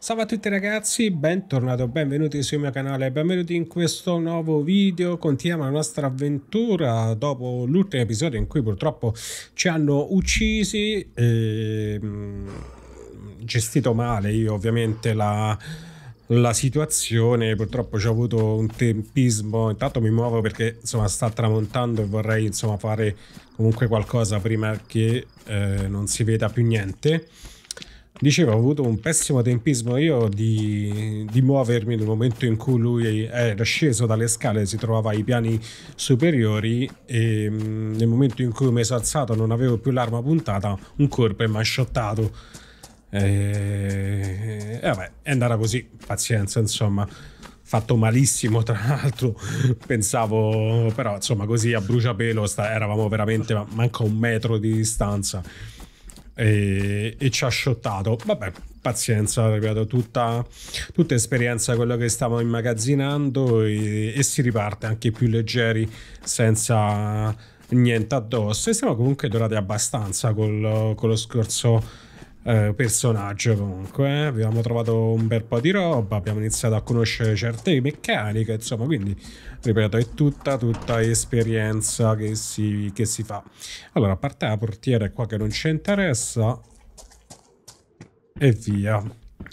Salve a tutti ragazzi, bentornati o benvenuti sul mio canale, benvenuti in questo nuovo video, continuiamo la nostra avventura dopo l'ultimo episodio in cui purtroppo ci hanno uccisi, e, ehm, gestito male io ovviamente la, la situazione, purtroppo ci ho avuto un tempismo, intanto mi muovo perché insomma sta tramontando e vorrei insomma fare comunque qualcosa prima che eh, non si veda più niente. Dicevo, ho avuto un pessimo tempismo io di, di, muovermi nel momento in cui lui era sceso dalle scale, si trovava ai piani superiori e mm, nel momento in cui mi sono alzato non avevo più l'arma puntata, un colpo è mi E, e vabbè, è andata così, pazienza insomma fatto malissimo tra l'altro pensavo però insomma così a bruciapelo sta, eravamo veramente manco manca un metro di distanza e, e ci ha shottato. Vabbè, pazienza, ripeto, tutta, tutta, esperienza quello che stavamo immagazzinando e, e, si riparte anche più leggeri senza niente addosso e siamo comunque durati abbastanza con lo scorso eh, personaggio comunque. Eh. Abbiamo trovato un bel po' di roba, abbiamo iniziato a conoscere certe meccaniche, insomma, quindi ripeto, è tutta, tutta esperienza che si, che si fa. Allora, a parte la portiera qua che non ci interessa, e via.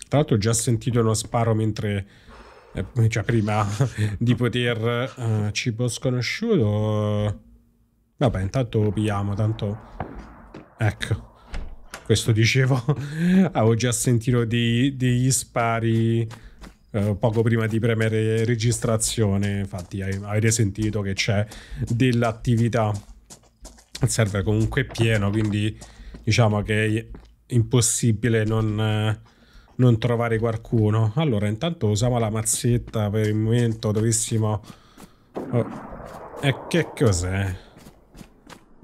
Tra l'altro ho già sentito uno sparo mentre... Eh, cioè prima di poter... Uh, eh, cibo sconosciuto... Vabbè, intanto lo pigliamo, tanto... Ecco questo dicevo, avevo già sentito dei, degli spari eh, poco prima di premere registrazione, infatti avete sentito che c'è dell'attività, il server comunque è pieno, quindi diciamo che è impossibile non... Eh, non trovare qualcuno. Allora, intanto usiamo la mazzetta per il momento dovessimo... Oh. E che cos'è?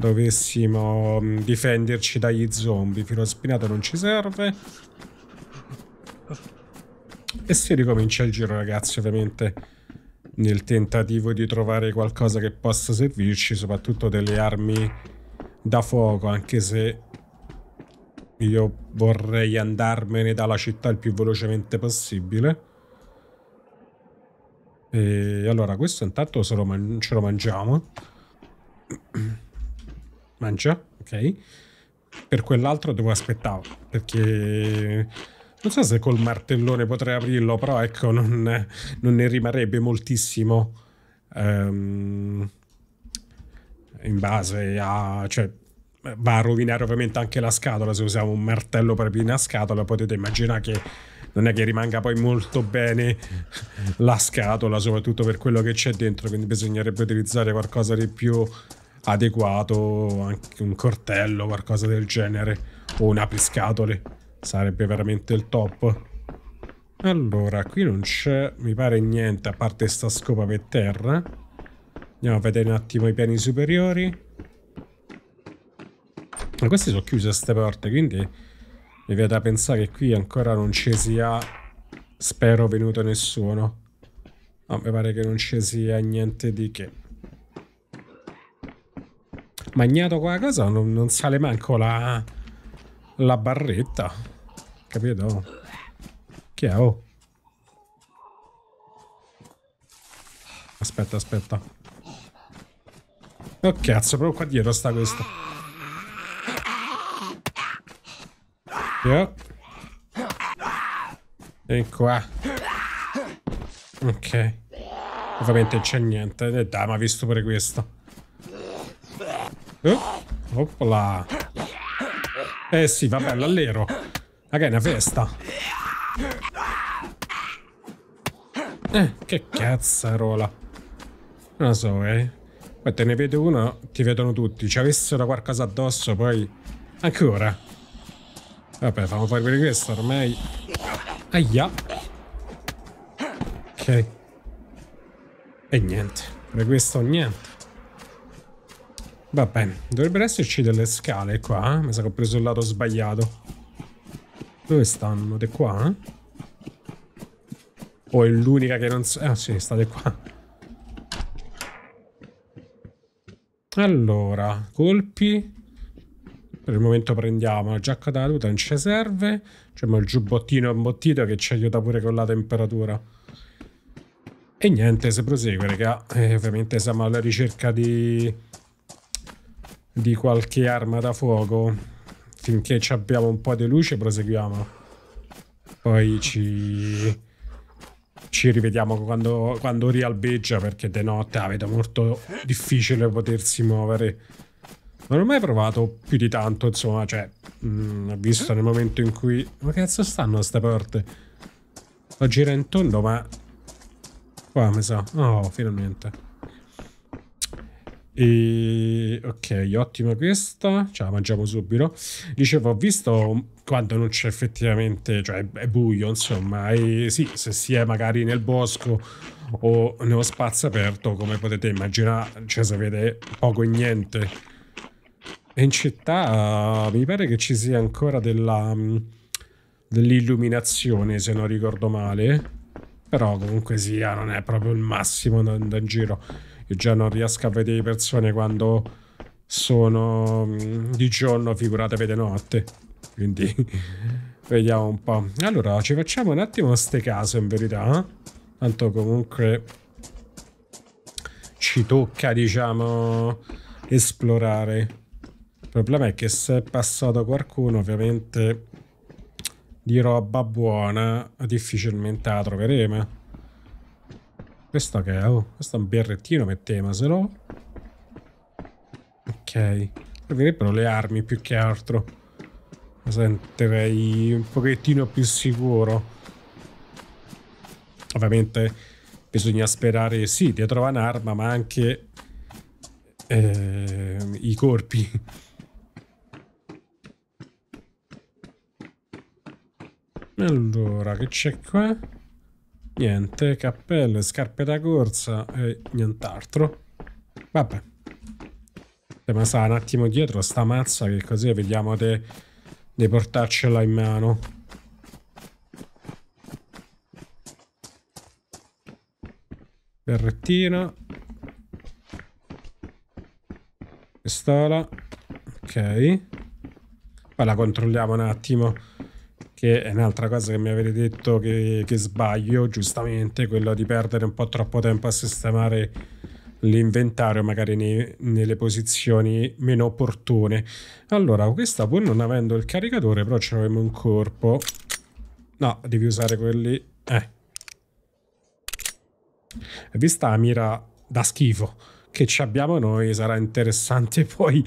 dovessimo mm, difenderci dagli zombie. Filo spinato non ci serve. E si ricomincia il giro, ragazzi, ovviamente nel tentativo di trovare qualcosa che possa servirci, soprattutto delle armi da fuoco, anche se io vorrei andarmene dalla città il più velocemente possibile. E allora, questo intanto se lo ce lo mangiamo. mancia, ok? Per quell'altro devo aspettare, perché non so se col martellone potrei aprirlo, però ecco, non, non ne rimarrebbe moltissimo um, in base a... Cioè, va a rovinare ovviamente anche la scatola, se usiamo un martello per aprire una scatola potete immaginare che non è che rimanga poi molto bene la scatola, soprattutto per quello che c'è dentro, quindi bisognerebbe utilizzare qualcosa di più adeguato anche un cortello, qualcosa del genere, o un apriscatole, sarebbe veramente il top. Allora, qui non c'è, mi pare niente, a parte sta scopa per terra. Andiamo a vedere un attimo i piani superiori. Ma queste sono chiuse queste porte, quindi mi viene da pensare che qui ancora non ci sia, spero, venuto nessuno. No, mi pare che non ci sia niente di che magnato quella cosa non, non sale manco la, la barretta. Capito? Che è? Oh. Aspetta, aspetta. Oh cazzo, proprio qua dietro sta questo. E qua. Ok. Ovviamente c'è niente. Eh, dai, ma ha visto pure questo. Eh? Oppla. Eh sì, vabbè, Ma che è una festa. Eh, che cazzarola. Non lo so, eh. Poi te ne vedo uno, ti vedono tutti. Ci avessero qualcosa addosso, poi... Ancora. Vabbè, fammi fare per questo, ormai... Aia. Ok. E niente. Per questo niente. Vabbè, dovrebbero esserci delle scale qua. Eh? Mi sa che ho preso il lato sbagliato. Dove stanno? Di qua? Eh? O oh, è l'unica che non so... Ah sì, state qua. Allora, colpi. Per il momento prendiamo la giacca da tuta, non ci serve. C'è il giubbottino imbottito che ci aiuta pure con la temperatura. E niente, se prosegue, raga. Eh, ovviamente siamo alla ricerca di di qualche arma da fuoco. Finché abbiamo un po' di luce proseguiamo. Poi ci, ci rivediamo quando, quando rialbeggia perché di notte la vedo molto difficile potersi muovere. Non ho mai provato più di tanto, insomma, cioè, mh, mm, visto nel momento in cui... Ma che cazzo stanno queste porte? Lo gira in tondo ma... Qua mi sa... So. Oh, finalmente. E, ok, ottima questa, ce la mangiamo subito. Dicevo, ho visto quando non c'è effettivamente, cioè è buio, insomma, e sì, se si è magari nel bosco o nello spazio aperto, come potete immaginare, cioè si vede poco e niente. E in città mi pare che ci sia ancora della, mm, dell'illuminazione, se non ricordo male, però comunque sia, ah, non è proprio il massimo da, in giro. Io già non riesco a vedere le persone quando sono mm, di giorno, figuratevi di notte. Quindi vediamo un po'. Allora, ci facciamo un attimo ste case in verità. Eh? Tanto comunque ci tocca, diciamo, esplorare. Il problema è che se è passato qualcuno, ovviamente, di roba buona, difficilmente la troveremo. Eh? Questo che è? Oh, questo è un berrettino che temaselo. Ok. Servirebbero le armi più che altro. Mi sentirei un pochettino più sicuro. Ovviamente bisogna sperare, sì, di trovare un'arma, ma anche eh, i corpi. Allora, che c'è qua? Niente, cappello, scarpe da corsa e nient'altro. Vabbè. Ma sta un attimo dietro sta mazza che così vediamo di portarcela in mano. Berrettina. Pistola. Ok. Poi la controlliamo un attimo che è un'altra cosa che mi avete detto che, che sbaglio, giustamente, quello di perdere un po' troppo tempo a sistemare l'inventario magari nei, nelle posizioni meno opportune. Allora, questa pur non avendo il caricatore, però ce l'avevo un corpo. No, devi usare quelli... Eh. Vista la mira da schifo che ci abbiamo noi, sarà interessante poi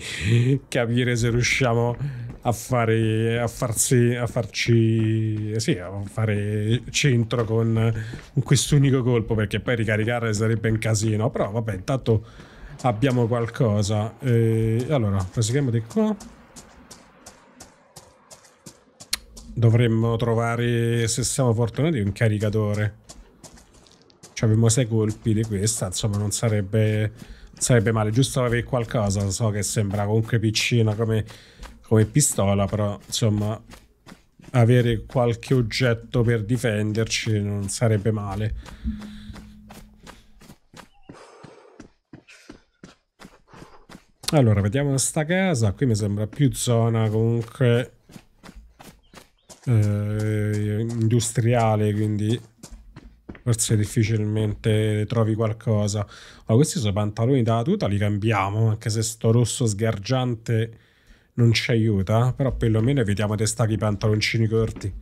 capire se riusciamo a, fare, a, farsi, a farci eh sì, a fare centro con, con quest'unico colpo perché poi ricaricare sarebbe un casino però vabbè intanto abbiamo qualcosa e eh, allora proseguiamo di qua dovremmo trovare se siamo fortunati un caricatore cioè abbiamo sei colpi di questa insomma non sarebbe sarebbe male giusto avere qualcosa so che sembra comunque piccina come come pistola, però insomma avere qualche oggetto per difenderci non sarebbe male. Allora, vediamo sta casa. Qui mi sembra più zona comunque eh, industriale, quindi forse difficilmente trovi qualcosa. Ma oh, questi sono pantaloni da tuta, li cambiamo, anche se sto rosso sgargiante non ci aiuta, però perlomeno evitiamo di stare i pantaloncini corti.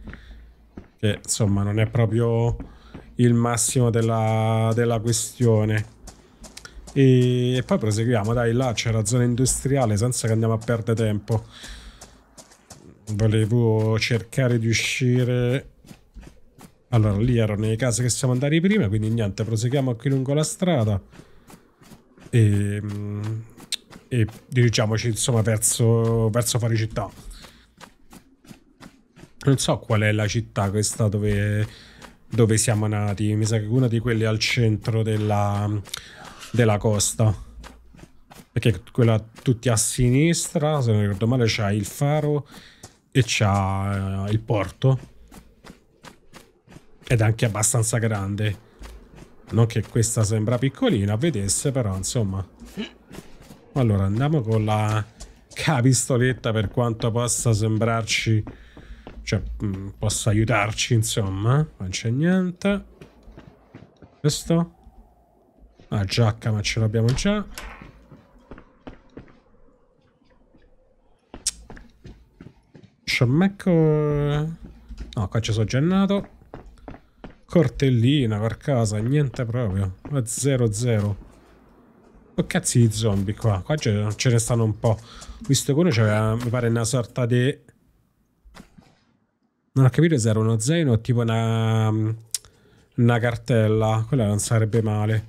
Che insomma non è proprio il massimo della, della questione. E, e poi proseguiamo, dai, là c'è la zona industriale senza che andiamo a perdere tempo. Volevo cercare di uscire allora, lì erano le case che siamo andati prima, quindi niente, proseguiamo qui lungo la strada. E, mm, e dirigiamoci insomma verso, verso fuori città. Non so qual è la città questa dove, dove siamo nati, mi sa che una di quelle al centro della, della costa. Perché quella tutti a sinistra, se non ricordo male, c'ha il faro e c'ha eh, il porto. Ed è anche abbastanza grande. Non che questa sembra piccolina, vedesse, però insomma... Allora, andiamo con la capistoletta per quanto possa sembrarci... Cioè, mh, mm, possa aiutarci, insomma. Non c'è niente. Questo? Ah, giacca, ma ce l'abbiamo già. C'è un Sciammecco... Eh, no, qua ci sono già nato. Cortellina, per casa, niente proprio. È 0-0. Oh, cazzi di zombie qua. Qua ce, ce ne stanno un po'. Visto che uno c'era, mi pare, una sorta di... Non ho capito se era uno zaino o tipo una... Una cartella. Quella non sarebbe male.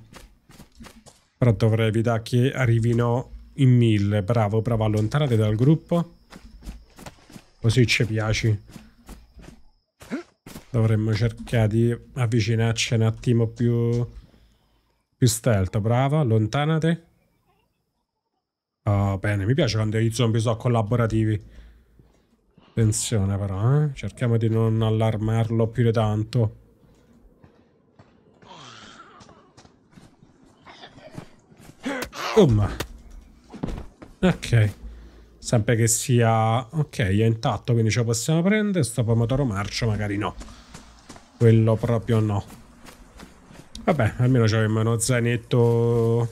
Però dovrei evitare che arrivino in mille. Bravo, bravo. Allontanate dal gruppo. Così ci piaci. Dovremmo cercare di avvicinarci un attimo più più stealth, brava. Allontanate. Oh, bene, mi piace quando i zombie sono collaborativi. Attenzione però, eh? Cerchiamo di non allarmarlo più di tanto. Um. Ok. Sempre che sia... Ok, è intatto, quindi ce lo possiamo prendere. Sto pomodoro marcio magari no. Quello proprio no. Vabbè, almeno avremmo uno zainetto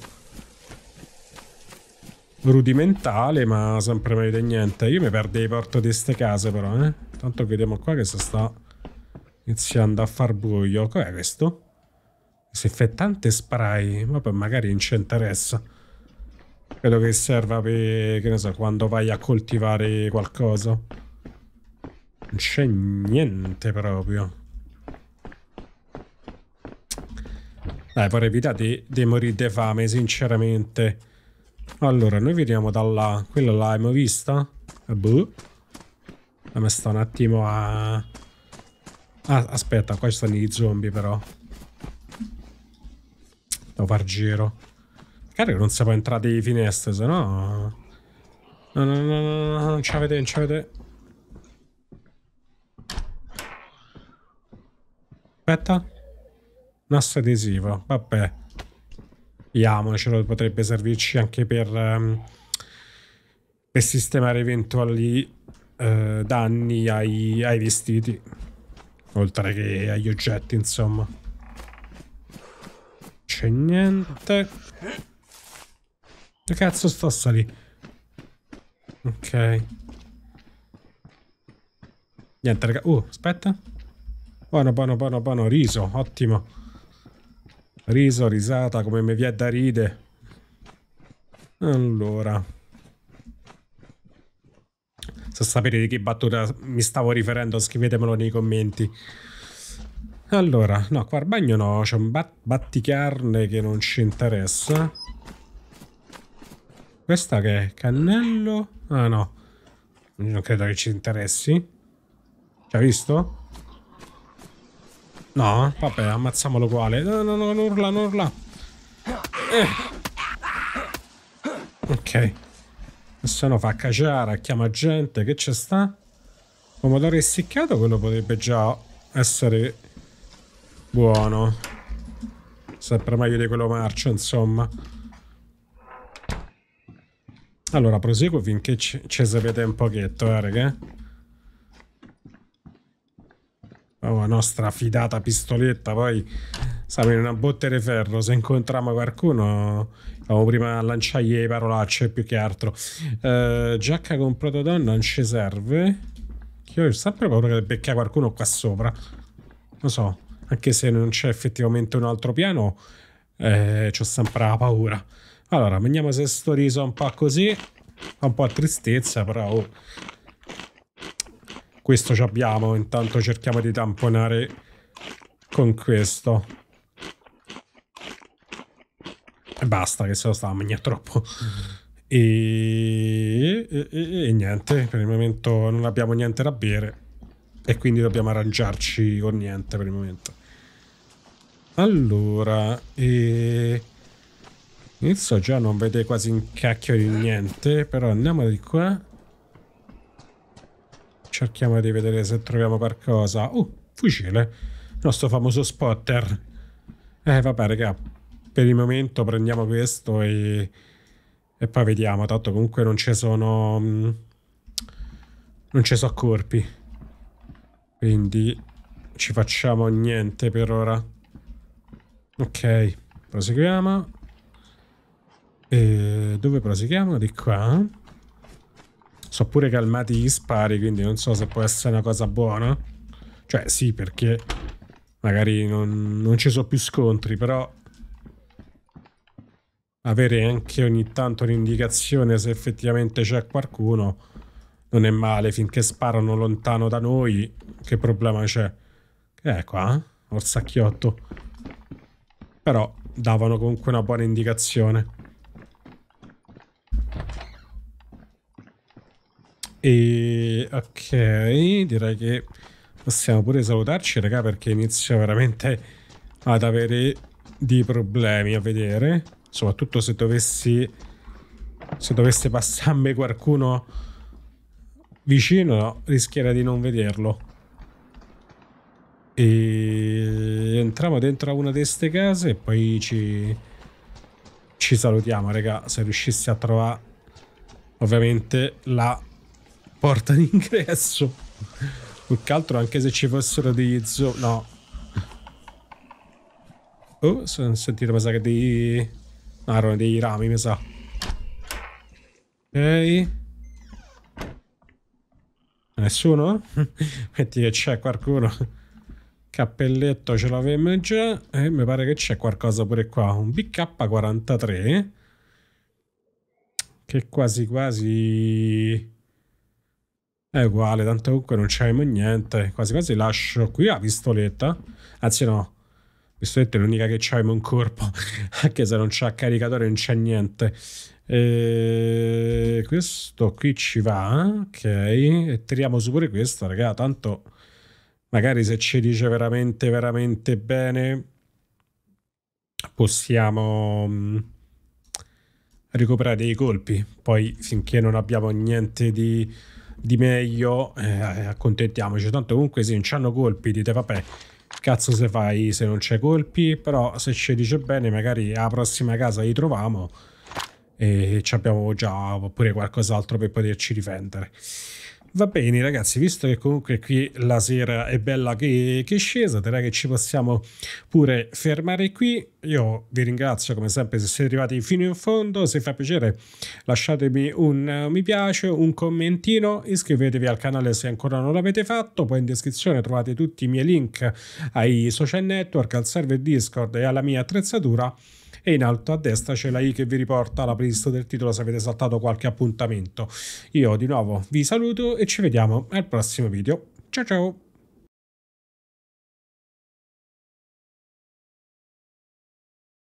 rudimentale, ma sempre meglio di niente. Io mi perdo i porto di queste case, però, eh. Tanto vediamo qua che si sta iniziando a far buio. Cos'è questo? Si fa tante spray. Vabbè, magari non ci interessa. Credo che serva per, che ne so, quando vai a coltivare qualcosa. Non c'è niente proprio. Dai, vorrei evitare di, di morire di fame, sinceramente. Allora, noi veniamo da là. Quella l'abbiamo vista? Eh, boh. Ma sta un attimo a... Ah, aspetta, qua ci stanno i zombie però. Devo far giro. che non si può entrare di finestre, sennò... No, no, no, no, no, non ci avete, non ci avete. Aspetta. Nastro adesivo, vabbè. Piamocelo, potrebbe servirci anche per, um, per sistemare eventuali uh, danni ai, ai vestiti. Oltre che agli oggetti, insomma. C'è niente. Che cazzo sto a salire? Ok. Niente, raga. Uh, aspetta. Buono, buono, buono, buono. Riso, ottimo. Riso, risata, come mi viene da ride. Allora. Se sapete di che battuta mi stavo riferendo, scrivetemelo nei commenti. Allora, no, qua al bagno no, c'è un bat batticarne che non ci interessa. Questa che è? Cannello? Ah no, non credo che ci interessi. Ci ha visto? No, vabbè, ammazziamolo uguale. No, no, no, non urla, non urla. Eh. Ok. Se no fa caciara, chiama gente, che c'è sta? Pomodoro essiccato, quello potrebbe già essere buono. Sempre meglio di quello marcio, insomma. Allora, proseguo finché ci, ci sapete un pochetto, eh, raga la oh, nostra fidata pistoletta, poi in una bottere ferro, se incontriamo qualcuno Stavo prima a lanciargli le parolacce più che altro. Uh, giacca con protodon non ci serve. Io ho sempre paura che becchia qualcuno qua sopra. Lo so, anche se non c'è effettivamente un altro piano, eh, ho sempre la paura. Allora, vediamo se sto riso un po' così. Un po' a tristezza, però oh, questo ci abbiamo, intanto cerchiamo di tamponare con questo. E basta, che se lo stava mangiare troppo. E, e, e, niente, per il momento non abbiamo niente da bere. E quindi dobbiamo arrangiarci con niente per il momento. Allora, e... Inizio già non vede quasi un cacchio di niente, però andiamo di qua cerchiamo di vedere se troviamo qualcosa. Oh, fucile. Il nostro famoso spotter. Eh, vabbè, raga. Per il momento prendiamo questo e... E poi vediamo, tanto comunque non ci sono... Mm, non ci sono corpi. Quindi ci facciamo niente per ora. Ok, proseguiamo. E dove proseguiamo? Di qua sono pure calmati gli spari, quindi non so se può essere una cosa buona. Cioè sì, perché magari non, non ci sono più scontri, però avere anche ogni tanto un'indicazione se effettivamente c'è qualcuno non è male finché sparano lontano da noi che problema c'è che è qua eh? orsacchiotto però davano comunque una buona indicazione E ok, direi che possiamo pure salutarci, raga, perché inizio veramente ad avere di problemi a vedere. Soprattutto se dovessi. Se dovesse passarmi qualcuno vicino, no, rischierei di non vederlo. E entriamo dentro a una di queste case e poi ci. Ci salutiamo, raga. Se riuscissi a trovare ovviamente la porta d'ingresso. Più che altro anche se ci fossero degli zombie... No. Oh, sono sentito, mi sa che dei... No, ah, erano dei rami, mi sa. Ok. Nessuno? Metti che c'è qualcuno. Cappelletto ce l'avevamo già. E eh, mi pare che c'è qualcosa pure qua. Un BK43. Che quasi quasi... È uguale, tanto comunque non c'è mai niente. Quasi quasi lascio qui la pistoletta. Anzi no, la pistoletta è l'unica che c'è in corpo. Anche se non c'è caricatore non c'è niente. E questo qui ci va, ok. E tiriamo su pure questo, raga. Tanto magari se ci dice veramente, veramente bene, possiamo mm, recuperare dei colpi. Poi finché non abbiamo niente di di meglio, eh, accontentiamoci. Tanto comunque se non c'hanno colpi, dite vabbè, cazzo se fai se non c'è colpi, però se ci dice bene magari alla prossima casa li troviamo e ci abbiamo già pure qualcos'altro per poterci difendere. Va bene ragazzi, visto che comunque qui la sera è bella che, che è scesa, direi che ci possiamo pure fermare qui. Io vi ringrazio come sempre se siete arrivati fino in fondo, se fa piacere lasciatemi un eh, mi piace, un commentino, iscrivetevi al canale se ancora non l'avete fatto, poi in descrizione trovate tutti i miei link ai social network, al server Discord e alla mia attrezzatura e in alto a destra c'è la I che vi riporta alla playlist del titolo se avete saltato qualche appuntamento. Io di nuovo vi saluto e ci vediamo al prossimo video. Ciao ciao!